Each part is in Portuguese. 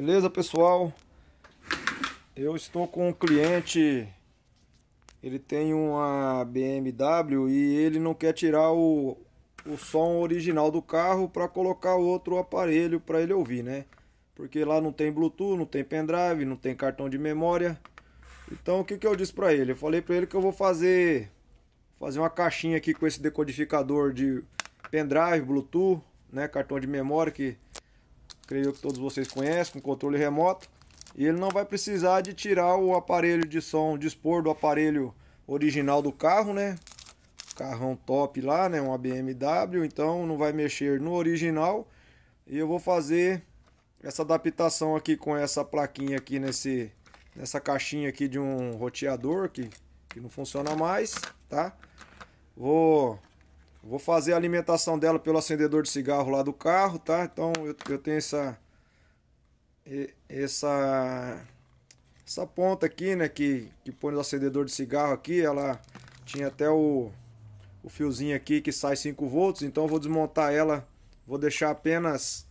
Beleza, pessoal? Eu estou com um cliente, ele tem uma BMW e ele não quer tirar o, o som original do carro para colocar outro aparelho para ele ouvir, né? Porque lá não tem Bluetooth, não tem pendrive, não tem cartão de memória. Então o que, que eu disse para ele? Eu falei para ele que eu vou fazer fazer uma caixinha aqui com esse decodificador de pendrive, Bluetooth, né, cartão de memória que creio que todos vocês conhecem, com controle remoto. E ele não vai precisar de tirar o aparelho de som, dispor do aparelho original do carro, né? Carrão top lá, né? Uma BMW, então não vai mexer no original. E eu vou fazer essa adaptação aqui com essa plaquinha aqui nesse, nessa caixinha aqui de um roteador que, que não funciona mais, tá? Vou Vou fazer a alimentação dela pelo acendedor de cigarro lá do carro, tá? Então eu, eu tenho essa essa essa ponta aqui, né, que que põe no acendedor de cigarro aqui, ela tinha até o o fiozinho aqui que sai 5 volts, então eu vou desmontar ela, vou deixar apenas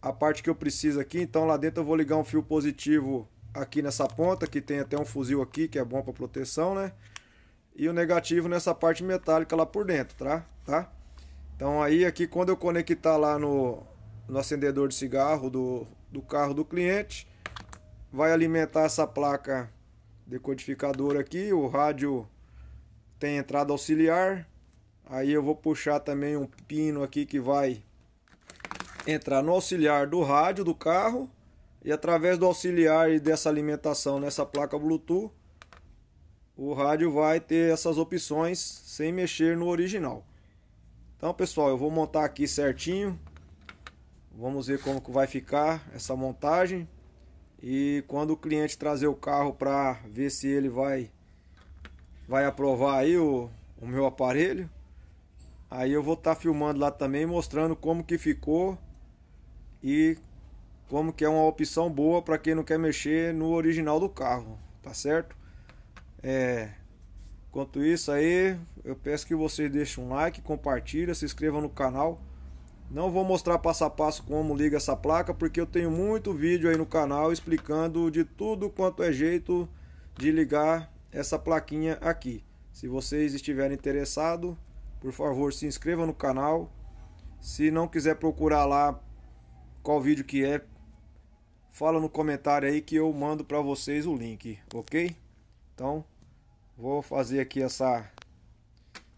a parte que eu preciso aqui, então lá dentro eu vou ligar um fio positivo aqui nessa ponta, que tem até um fuzil aqui, que é bom para proteção, né? e o negativo nessa parte metálica lá por dentro, tá? tá? Então aí aqui quando eu conectar lá no, no acendedor de cigarro do, do carro do cliente, vai alimentar essa placa decodificadora aqui, o rádio tem entrada auxiliar, aí eu vou puxar também um pino aqui que vai entrar no auxiliar do rádio do carro e através do auxiliar e dessa alimentação nessa placa Bluetooth o rádio vai ter essas opções sem mexer no original. Então, pessoal, eu vou montar aqui certinho. Vamos ver como que vai ficar essa montagem. E quando o cliente trazer o carro para ver se ele vai vai aprovar aí o, o meu aparelho, aí eu vou estar tá filmando lá também, mostrando como que ficou e como que é uma opção boa para quem não quer mexer no original do carro, tá certo? É, Enquanto isso aí, eu peço que vocês deixem um like, compartilha, se inscrevam no canal. Não vou mostrar passo a passo como liga essa placa, porque eu tenho muito vídeo aí no canal explicando de tudo quanto é jeito de ligar essa plaquinha aqui. Se vocês estiverem interessados, por favor se inscreva no canal. Se não quiser procurar lá qual vídeo que é, fala no comentário aí que eu mando para vocês o link, ok? Então, vou fazer aqui essa,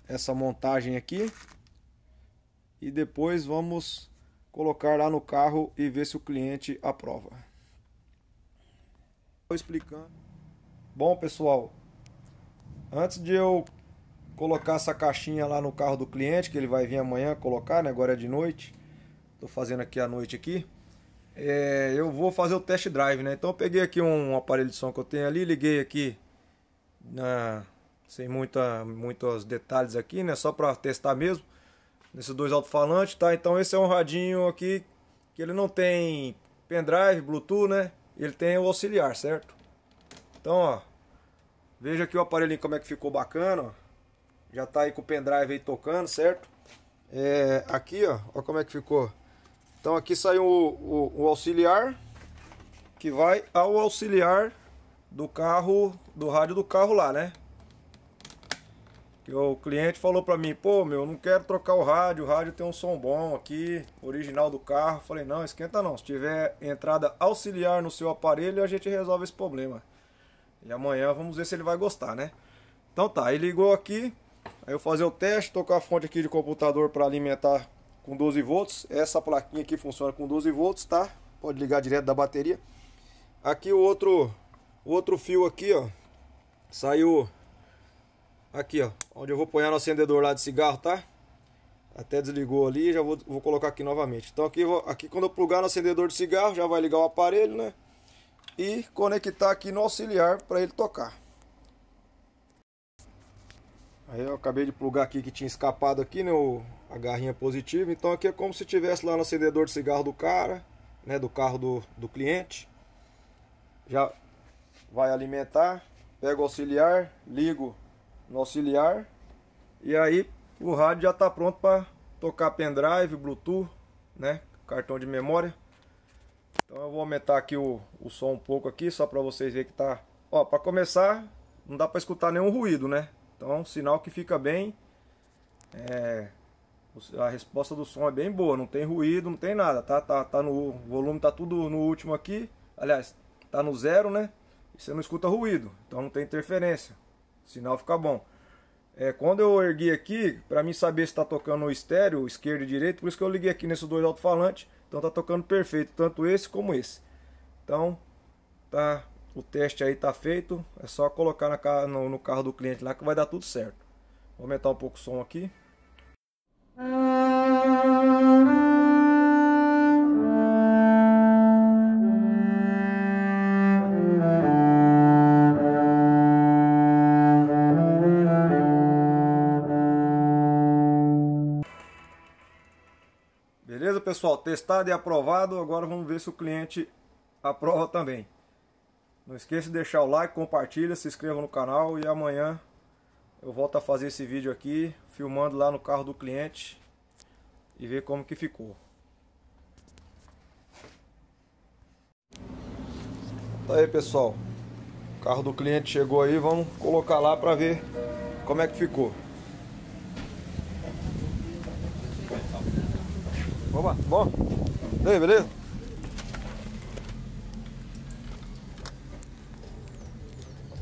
essa montagem aqui. E depois vamos colocar lá no carro e ver se o cliente aprova. Estou explicando. Bom, pessoal, antes de eu colocar essa caixinha lá no carro do cliente, que ele vai vir amanhã colocar, né? Agora é de noite. Tô fazendo aqui à noite aqui. É, eu vou fazer o test drive, né? Então eu peguei aqui um aparelho de som que eu tenho ali, liguei aqui ah, sem muita, muitos detalhes aqui, né? Só para testar mesmo. Nesses dois alto-falantes, tá? Então esse é um radinho aqui que ele não tem pendrive, Bluetooth, né? Ele tem o auxiliar, certo? Então, ó. Veja aqui o aparelhinho como é que ficou bacana, ó. Já tá aí com o pendrive aí tocando, certo? É, aqui, ó. olha como é que ficou. Então aqui saiu o, o, o auxiliar que vai ao auxiliar do carro, do rádio do carro lá, né? Que o cliente falou pra mim, pô, meu, não quero trocar o rádio, o rádio tem um som bom aqui, original do carro. Falei, não, esquenta não, se tiver entrada auxiliar no seu aparelho, a gente resolve esse problema. E amanhã vamos ver se ele vai gostar, né? Então tá, ele ligou aqui, aí eu fazer o teste, tô com a fonte aqui de computador para alimentar com 12 volts. Essa plaquinha aqui funciona com 12 volts, tá? Pode ligar direto da bateria. Aqui o outro o outro fio aqui, ó, saiu aqui, ó, onde eu vou pôr o acendedor lá de cigarro, tá? Até desligou ali, já vou, vou colocar aqui novamente. Então aqui, aqui quando eu plugar no acendedor de cigarro, já vai ligar o aparelho, né? E conectar aqui no auxiliar para ele tocar. Aí eu acabei de plugar aqui que tinha escapado aqui, né, o, a garrinha positiva. Então aqui é como se tivesse lá no acendedor de cigarro do cara, né, do carro do, do cliente. Já vai alimentar, pego o auxiliar, ligo no auxiliar e aí o rádio já está pronto para tocar pendrive, Bluetooth, né? Cartão de memória. Então eu vou aumentar aqui o, o som um pouco aqui, só para vocês verem que tá... Ó, para começar, não dá para escutar nenhum ruído, né? Então, sinal que fica bem... É, a resposta do som é bem boa, não tem ruído, não tem nada, tá? Tá, tá no o volume tá tudo no último aqui. Aliás, tá no zero, né? e você não escuta ruído, então não tem interferência. O sinal fica bom. É, quando eu ergui aqui, para mim saber se está tocando o estéreo, esquerdo e direito, por isso que eu liguei aqui nesses dois alto-falantes. Então tá tocando perfeito, tanto esse como esse. Então, tá, o teste aí tá feito. É só colocar na, no, no carro do cliente lá que vai dar tudo certo. Vou aumentar um pouco o som aqui. Ah. Beleza, pessoal? Testado e aprovado. Agora vamos ver se o cliente aprova também. Não esqueça de deixar o like, compartilha, se inscreva no canal e amanhã eu volto a fazer esse vídeo aqui, filmando lá no carro do cliente e ver como que ficou. Tá aí, pessoal. O carro do cliente chegou aí, vamos colocar lá para ver como é que ficou. Opa, bom. E aí, beleza?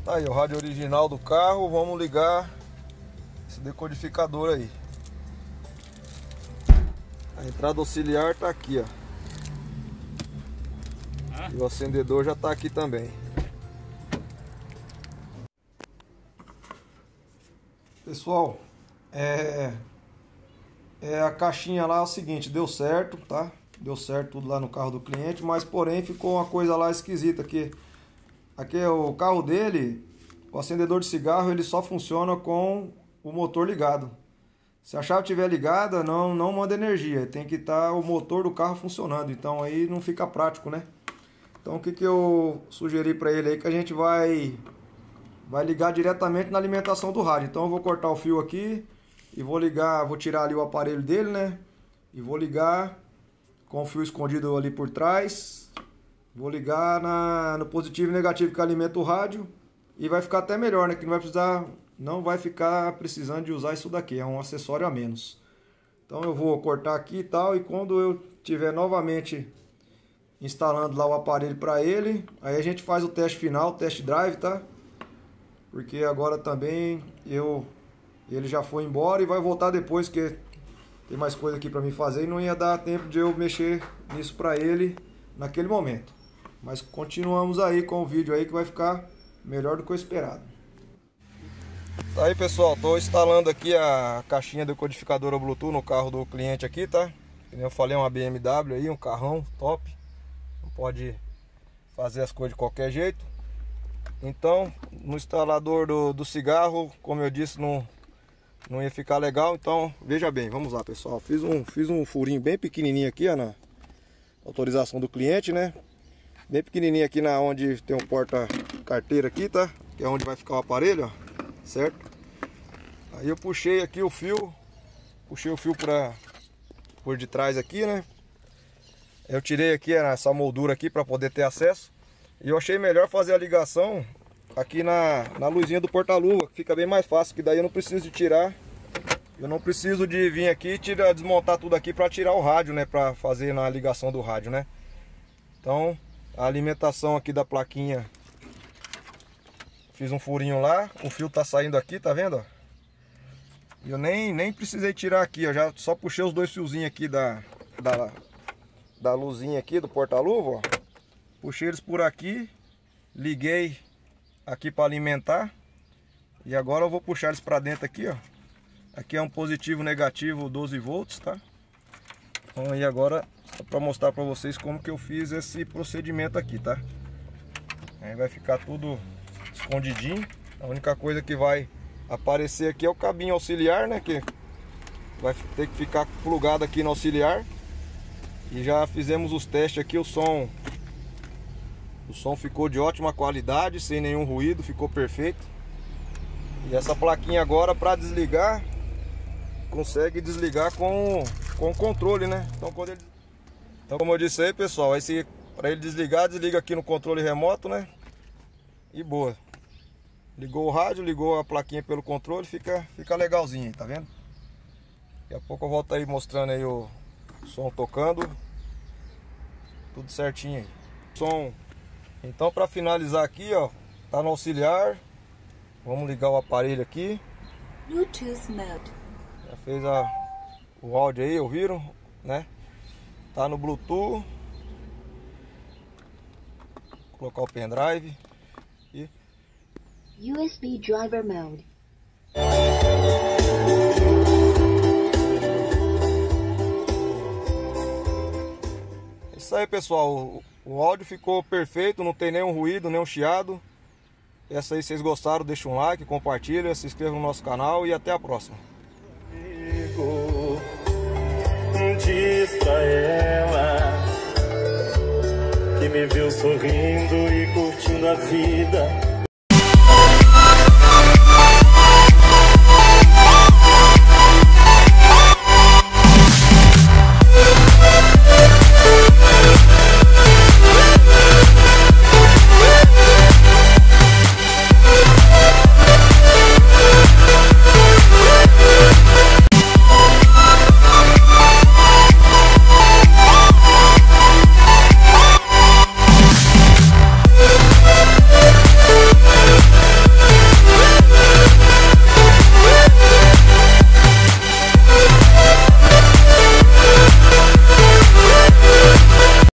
Tá aí o rádio original do carro. Vamos ligar esse decodificador aí. A entrada auxiliar tá aqui, ó. E o acendedor já tá aqui também. Pessoal, é, é, a caixinha lá é o seguinte, deu certo, tá? Deu certo tudo lá no carro do cliente, mas porém ficou uma coisa lá esquisita que aqui é o carro dele, o acendedor de cigarro, ele só funciona com o motor ligado. Se a chave estiver ligada, não não manda energia, tem que estar tá o motor do carro funcionando, então aí não fica prático, né? Então o que, que eu sugeri para ele aí que a gente vai vai ligar diretamente na alimentação do rádio. Então eu vou cortar o fio aqui, e vou ligar, vou tirar ali o aparelho dele, né? E vou ligar com o fio escondido ali por trás. Vou ligar na, no positivo e negativo que alimenta o rádio. E vai ficar até melhor, né? Que não vai precisar, não vai ficar precisando de usar isso daqui. É um acessório a menos. Então eu vou cortar aqui e tal. E quando eu tiver novamente instalando lá o aparelho para ele, aí a gente faz o teste final, o test drive, tá? Porque agora também eu ele já foi embora e vai voltar depois, que tem mais coisa aqui para mim fazer e não ia dar tempo de eu mexer nisso para ele naquele momento. Mas continuamos aí com o vídeo aí que vai ficar melhor do que o esperado. Tá aí pessoal, tô instalando aqui a caixinha do codificador Bluetooth no carro do cliente aqui, tá? Como eu falei, é uma BMW aí, um carrão top. Não pode fazer as coisas de qualquer jeito. Então, no instalador do, do cigarro, como eu disse, não não ia ficar legal, então veja bem, vamos lá pessoal, fiz um, fiz um furinho bem pequenininho aqui, ó, na autorização do cliente, né, bem pequenininho aqui na onde tem um porta carteira aqui, tá, que é onde vai ficar o aparelho, ó, certo, aí eu puxei aqui o fio, puxei o fio pra, por de trás aqui, né, eu tirei aqui essa moldura aqui para poder ter acesso, e eu achei melhor fazer a ligação aqui na, na luzinha do porta-luva, fica bem mais fácil, que daí eu não preciso de tirar. Eu não preciso de vir aqui e tirar, desmontar tudo aqui para tirar o rádio, né? Para fazer na ligação do rádio, né? Então, a alimentação aqui da plaquinha. Fiz um furinho lá, o fio tá saindo aqui, tá vendo? Eu nem, nem precisei tirar aqui, ó. Já só puxei os dois fiozinhos aqui da, da, da luzinha aqui, do porta-luva, ó. Puxei eles por aqui, liguei aqui para alimentar. E agora eu vou puxar eles para dentro aqui, ó. Aqui é um positivo negativo 12 volts, tá? Então, e agora para mostrar para vocês como que eu fiz esse procedimento aqui, tá? Aí vai ficar tudo escondidinho. A única coisa que vai aparecer aqui é o cabinho auxiliar, né? Que vai ter que ficar plugado aqui no auxiliar. E já fizemos os testes aqui, o som o som ficou de ótima qualidade, sem nenhum ruído, ficou perfeito. E essa plaquinha agora para desligar, consegue desligar com, com o controle, né? Então, quando ele... então como eu disse aí, pessoal, esse para ele desligar, desliga aqui no controle remoto, né? E boa. Ligou o rádio, ligou a plaquinha pelo controle, fica, fica legalzinho, tá vendo? Daqui a pouco eu volto aí mostrando aí o som tocando. Tudo certinho aí. Som então para finalizar aqui, ó, tá no auxiliar. Vamos ligar o aparelho aqui. Bluetooth mode. Já fez a, o áudio aí, ouviram, né? Tá no Bluetooth. Vou colocar o pendrive e USB driver mode. É isso aí, pessoal. O áudio ficou perfeito, não tem nenhum ruído, nenhum chiado. Essa aí, vocês gostaram, deixa um like, compartilha, se inscreva no nosso canal e até a próxima. diz pra ela que me viu sorrindo e curtindo a vida.